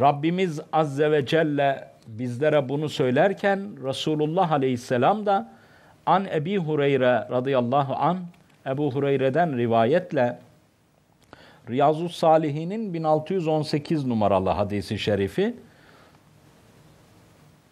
Rabbimiz Azze ve Celle bizlere bunu söylerken Resulullah Aleyhisselam da An Ebi Hureyre radıyallahu an Ebu Hureyre'den rivayetle Riyazu Salihinin 1618 numaralı hadisi şerifi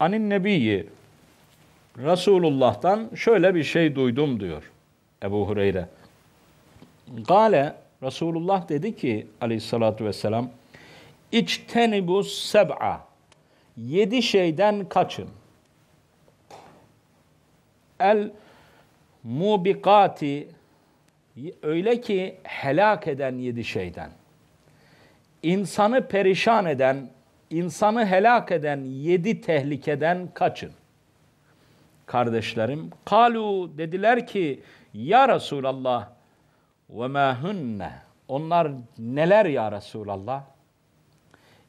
Anin Nebiyi Resulullah'tan şöyle bir şey duydum diyor Ebu Hureyre. Gale Resulullah dedi ki aleyhissalatü vesselam İçtenibus seb'a. Yedi şeyden kaçın. El mubikati öyle ki helak eden yedi şeyden. İnsanı perişan eden, insanı helak eden yedi tehlikeden kaçın. Kardeşlerim, kalu dediler ki ya Resulallah ve ma hunne. Onlar neler ya Resulallah?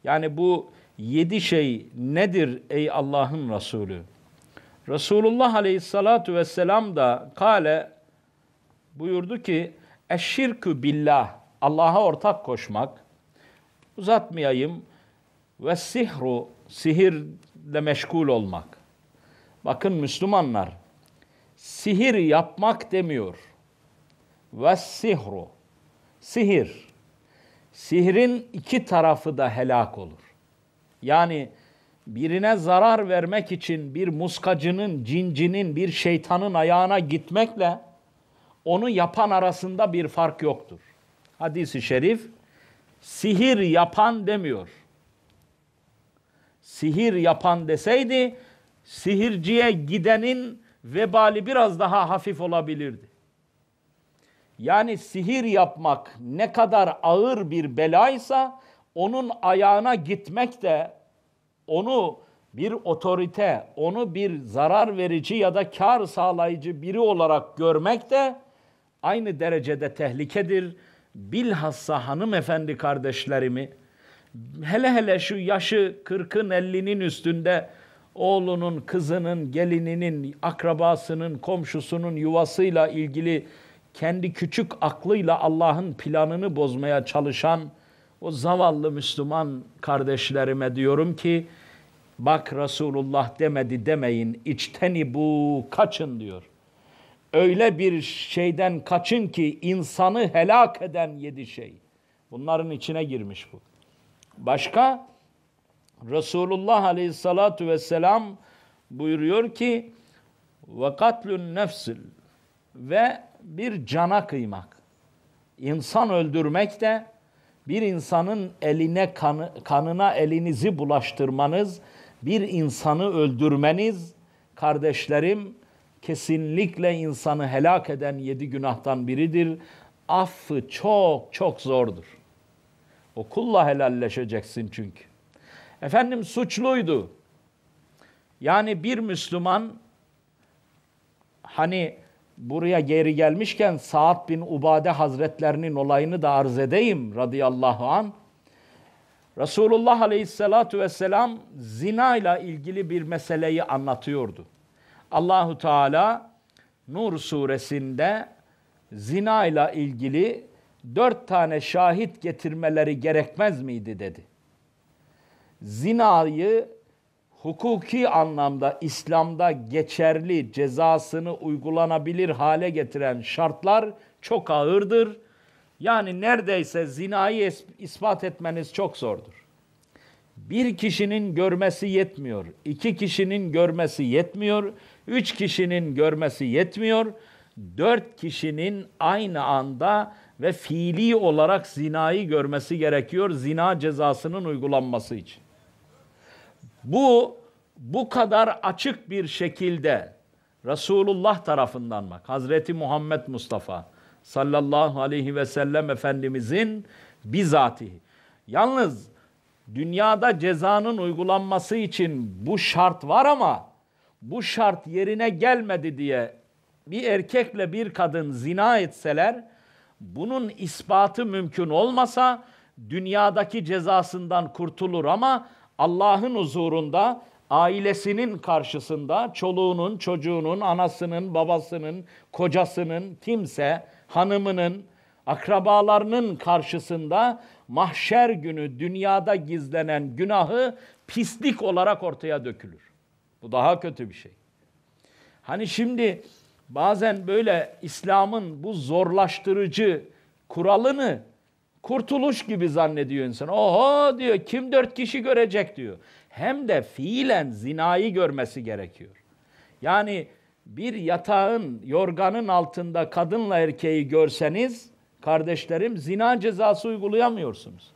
Yani bu yedi şey nedir ey Allah'ın Resulü? Resulullah aleyhissalatu vesselam da kale buyurdu ki eşşirkü billah Allah'a ortak koşmak uzatmayayım ve sihru sihirle meşgul olmak. Bakın Müslümanlar sihir yapmak demiyor. Ve sihru sihir Sihrin iki tarafı da helak olur. Yani birine zarar vermek için bir muskacının, cincinin, bir şeytanın ayağına gitmekle onu yapan arasında bir fark yoktur. Hadis-i şerif sihir yapan demiyor. Sihir yapan deseydi sihirciye gidenin vebali biraz daha hafif olabilirdi yani sihir yapmak ne kadar ağır bir belaysa onun ayağına gitmek de onu bir otorite, onu bir zarar verici ya da kar sağlayıcı biri olarak görmek de aynı derecede tehlikedir. Bilhassa hanımefendi kardeşlerimi, hele hele şu yaşı 40'ın 50'nin üstünde oğlunun, kızının, gelininin, akrabasının, komşusunun yuvasıyla ilgili kendi küçük aklıyla Allah'ın planını bozmaya çalışan o zavallı Müslüman kardeşlerime diyorum ki bak Resulullah demedi demeyin içteni bu kaçın diyor. Öyle bir şeyden kaçın ki insanı helak eden yedi şey. Bunların içine girmiş bu. Başka Resulullah Aleyhissalatu vesselam buyuruyor ki ve katlün nefsil ve bir cana kıymak. İnsan öldürmek de bir insanın eline kanı, kanına elinizi bulaştırmanız, bir insanı öldürmeniz kardeşlerim kesinlikle insanı helak eden yedi günahtan biridir. Affı çok çok zordur. O kulla helalleşeceksin çünkü. Efendim suçluydu. Yani bir Müslüman hani buraya geri gelmişken Sa'd bin Ubade Hazretlerinin olayını da arz edeyim radıyallahu an. Resulullah Aleyhisselatü vesselam zina ile ilgili bir meseleyi anlatıyordu. Allahu Teala Nur suresinde zina ile ilgili dört tane şahit getirmeleri gerekmez miydi dedi. Zinayı hukuki anlamda İslam'da geçerli cezasını uygulanabilir hale getiren şartlar çok ağırdır. Yani neredeyse zinayı ispat etmeniz çok zordur. Bir kişinin görmesi yetmiyor, iki kişinin görmesi yetmiyor, üç kişinin görmesi yetmiyor, dört kişinin aynı anda ve fiili olarak zinayı görmesi gerekiyor zina cezasının uygulanması için. Bu bu kadar açık bir şekilde Resulullah tarafından bak Hazreti Muhammed Mustafa sallallahu aleyhi ve sellem Efendimizin bizatihi. Yalnız dünyada cezanın uygulanması için bu şart var ama bu şart yerine gelmedi diye bir erkekle bir kadın zina etseler bunun ispatı mümkün olmasa dünyadaki cezasından kurtulur ama Allah'ın huzurunda ailesinin karşısında çoluğunun, çocuğunun, anasının, babasının, kocasının, kimse, hanımının, akrabalarının karşısında mahşer günü dünyada gizlenen günahı pislik olarak ortaya dökülür. Bu daha kötü bir şey. Hani şimdi bazen böyle İslam'ın bu zorlaştırıcı kuralını Kurtuluş gibi zannediyor insan. Oho diyor kim dört kişi görecek diyor. Hem de fiilen zinayı görmesi gerekiyor. Yani bir yatağın, yorganın altında kadınla erkeği görseniz kardeşlerim zina cezası uygulayamıyorsunuz.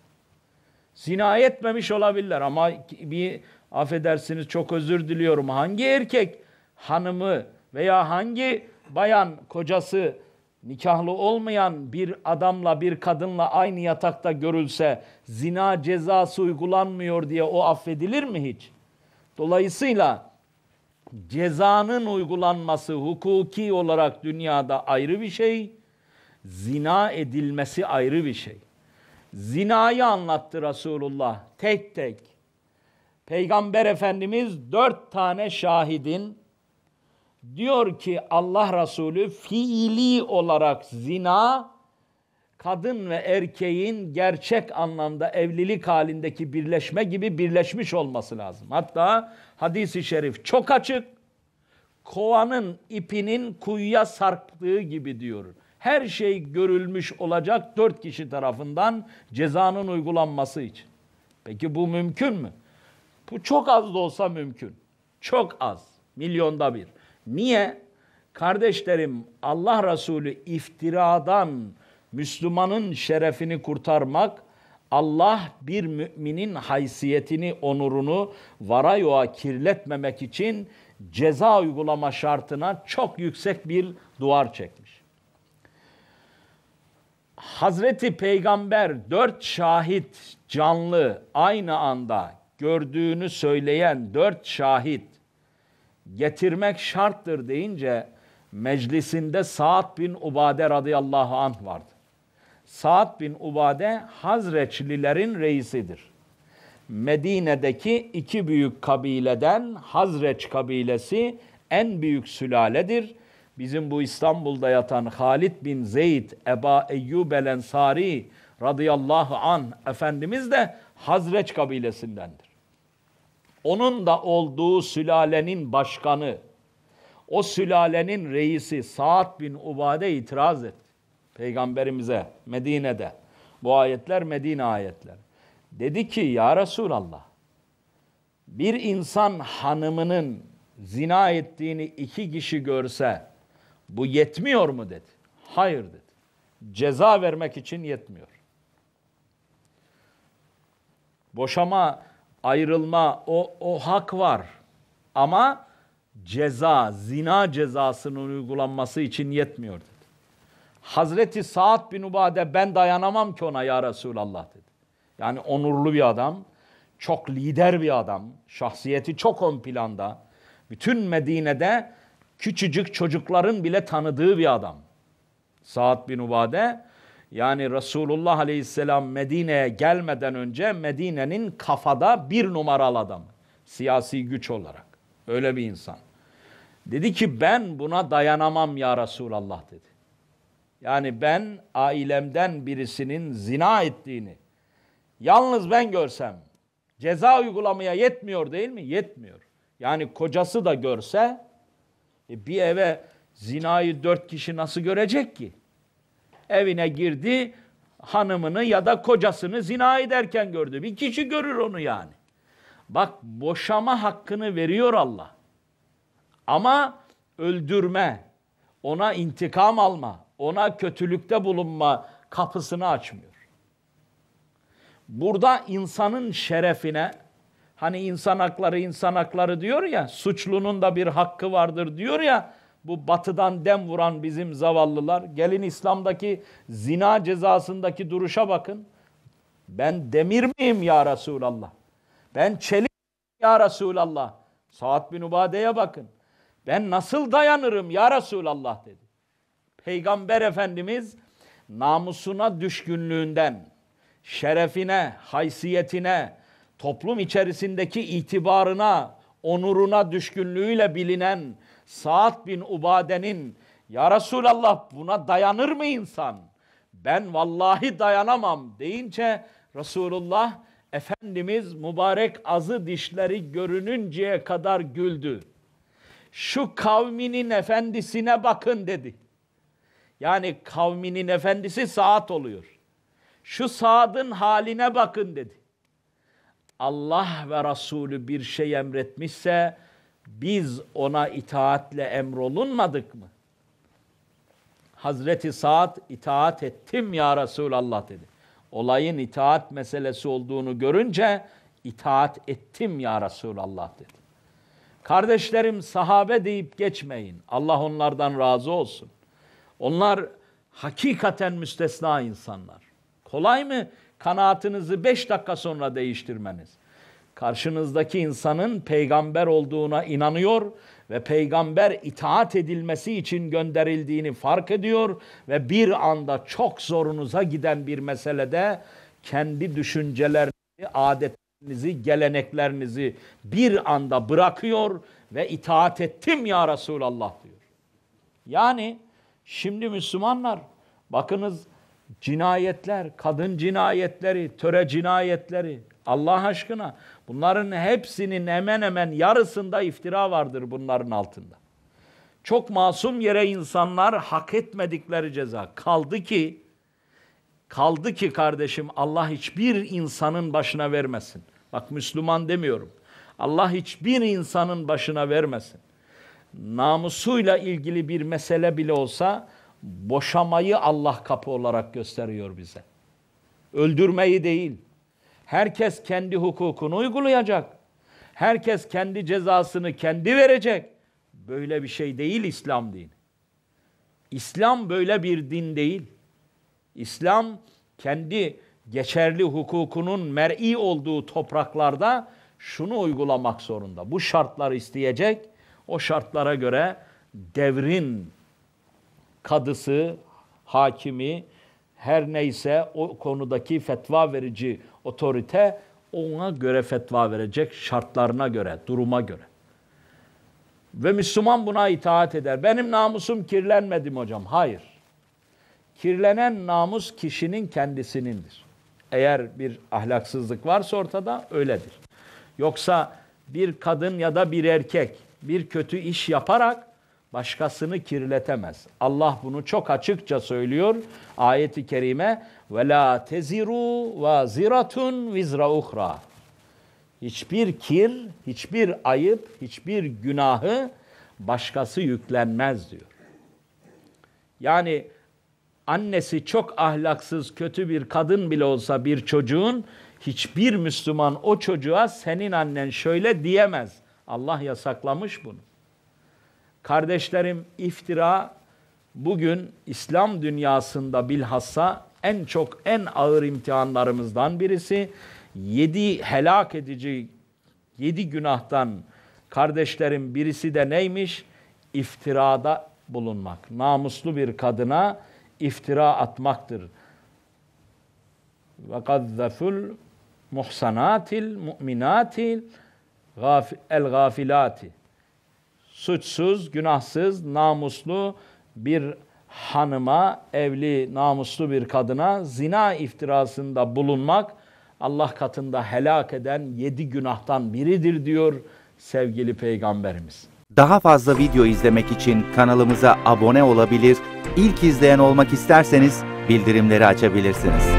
Zina etmemiş olabilirler ama bir affedersiniz çok özür diliyorum. Hangi erkek hanımı veya hangi bayan kocası nikahlı olmayan bir adamla bir kadınla aynı yatakta görülse zina cezası uygulanmıyor diye o affedilir mi hiç? Dolayısıyla cezanın uygulanması hukuki olarak dünyada ayrı bir şey, zina edilmesi ayrı bir şey. Zinayı anlattı Resulullah tek tek. Peygamber Efendimiz dört tane şahidin Diyor ki Allah Resulü fiili olarak zina kadın ve erkeğin gerçek anlamda evlilik halindeki birleşme gibi birleşmiş olması lazım. Hatta hadisi şerif çok açık. Kovanın ipinin kuyuya sarktığı gibi diyor. Her şey görülmüş olacak dört kişi tarafından cezanın uygulanması için. Peki bu mümkün mü? Bu çok az da olsa mümkün. Çok az. Milyonda bir. Niye? Kardeşlerim Allah Resulü iftiradan Müslümanın şerefini kurtarmak, Allah bir müminin haysiyetini, onurunu vara kirletmemek için ceza uygulama şartına çok yüksek bir duvar çekmiş. Hazreti Peygamber dört şahit canlı aynı anda gördüğünü söyleyen dört şahit getirmek şarttır deyince meclisinde Sa'd bin Ubade radıyallahu anh vardı. Sa'd bin Ubade Hazreçlilerin reisidir. Medine'deki iki büyük kabileden Hazreç kabilesi en büyük sülaledir. Bizim bu İstanbul'da yatan Halid bin Zeyd Eba Eyyub el Ensari radıyallahu an Efendimiz de Hazreç kabilesindendir onun da olduğu sülalenin başkanı, o sülalenin reisi Sa'd bin Ubade itiraz etti. Peygamberimize Medine'de. Bu ayetler Medine ayetler. Dedi ki ya Resulallah bir insan hanımının zina ettiğini iki kişi görse bu yetmiyor mu dedi. Hayır dedi. Ceza vermek için yetmiyor. Boşama ayrılma o, o hak var. Ama ceza, zina cezasının uygulanması için yetmiyor dedi. Hazreti Sa'd bin Ubade ben dayanamam ki ona ya Resulallah dedi. Yani onurlu bir adam, çok lider bir adam, şahsiyeti çok ön planda. Bütün Medine'de küçücük çocukların bile tanıdığı bir adam. Sa'd bin Ubade yani Resulullah Aleyhisselam Medine'ye gelmeden önce Medine'nin kafada bir numaralı adam. Siyasi güç olarak. Öyle bir insan. Dedi ki ben buna dayanamam ya Resulallah dedi. Yani ben ailemden birisinin zina ettiğini yalnız ben görsem ceza uygulamaya yetmiyor değil mi? Yetmiyor. Yani kocası da görse e, bir eve zinayı dört kişi nasıl görecek ki? evine girdi, hanımını ya da kocasını zina ederken gördü. Bir kişi görür onu yani. Bak boşama hakkını veriyor Allah. Ama öldürme, ona intikam alma, ona kötülükte bulunma kapısını açmıyor. Burada insanın şerefine, hani insan hakları insan hakları diyor ya, suçlunun da bir hakkı vardır diyor ya, bu batıdan dem vuran bizim zavallılar. Gelin İslam'daki zina cezasındaki duruşa bakın. Ben demir miyim ya Resulallah? Ben çelik miyim ya Resulallah? Saat bin Ubade'ye bakın. Ben nasıl dayanırım ya Resulallah dedi. Peygamber Efendimiz namusuna düşkünlüğünden, şerefine, haysiyetine, toplum içerisindeki itibarına, onuruna düşkünlüğüyle bilinen Saad bin Ubade'nin ya Resulallah buna dayanır mı insan? Ben vallahi dayanamam deyince Resulullah Efendimiz mübarek azı dişleri görününceye kadar güldü. Şu kavminin efendisine bakın dedi. Yani kavminin efendisi Saat oluyor. Şu Saad'ın haline bakın dedi. Allah ve Resulü bir şey emretmişse biz ona itaatle emrolunmadık mı? Hazreti Saad itaat ettim ya Resulallah dedi. Olayın itaat meselesi olduğunu görünce itaat ettim ya Resulallah dedi. Kardeşlerim sahabe deyip geçmeyin. Allah onlardan razı olsun. Onlar hakikaten müstesna insanlar. Kolay mı kanaatinizi beş dakika sonra değiştirmeniz? karşınızdaki insanın peygamber olduğuna inanıyor ve peygamber itaat edilmesi için gönderildiğini fark ediyor ve bir anda çok zorunuza giden bir meselede kendi düşüncelerinizi, adetlerinizi, geleneklerinizi bir anda bırakıyor ve itaat ettim ya Resulallah diyor. Yani şimdi Müslümanlar bakınız cinayetler, kadın cinayetleri, töre cinayetleri, Allah aşkına bunların hepsinin hemen hemen yarısında iftira vardır bunların altında. Çok masum yere insanlar hak etmedikleri ceza. Kaldı ki kaldı ki kardeşim Allah hiçbir insanın başına vermesin. Bak Müslüman demiyorum. Allah hiçbir insanın başına vermesin. Namusuyla ilgili bir mesele bile olsa boşamayı Allah kapı olarak gösteriyor bize. Öldürmeyi değil. Herkes kendi hukukunu uygulayacak. Herkes kendi cezasını kendi verecek. Böyle bir şey değil İslam dini. İslam böyle bir din değil. İslam kendi geçerli hukukunun mer'i olduğu topraklarda şunu uygulamak zorunda. Bu şartları isteyecek. O şartlara göre devrin kadısı, hakimi, her neyse o konudaki fetva verici otorite ona göre fetva verecek şartlarına göre, duruma göre. Ve Müslüman buna itaat eder. Benim namusum kirlenmedi mi hocam? Hayır. Kirlenen namus kişinin kendisinindir. Eğer bir ahlaksızlık varsa ortada öyledir. Yoksa bir kadın ya da bir erkek bir kötü iş yaparak başkasını kirletemez. Allah bunu çok açıkça söylüyor ayeti kerime. Ve la teziru ve ziratun vizra uhra. Hiçbir kir, hiçbir ayıp, hiçbir günahı başkası yüklenmez diyor. Yani annesi çok ahlaksız, kötü bir kadın bile olsa bir çocuğun hiçbir Müslüman o çocuğa senin annen şöyle diyemez. Allah yasaklamış bunu. Kardeşlerim iftira bugün İslam dünyasında bilhassa en çok en ağır imtihanlarımızdan birisi. Yedi helak edici yedi günahtan kardeşlerim birisi de neymiş? İftirada bulunmak. Namuslu bir kadına iftira atmaktır. Ve gazzeful muhsanatil mu'minatil el suçsuz, günahsız, namuslu bir hanıma, evli, namuslu bir kadına zina iftirasında bulunmak Allah katında helak eden yedi günahtan biridir diyor sevgili Peygamberimiz. Daha fazla video izlemek için kanalımıza abone olabilir, ilk izleyen olmak isterseniz bildirimleri açabilirsiniz.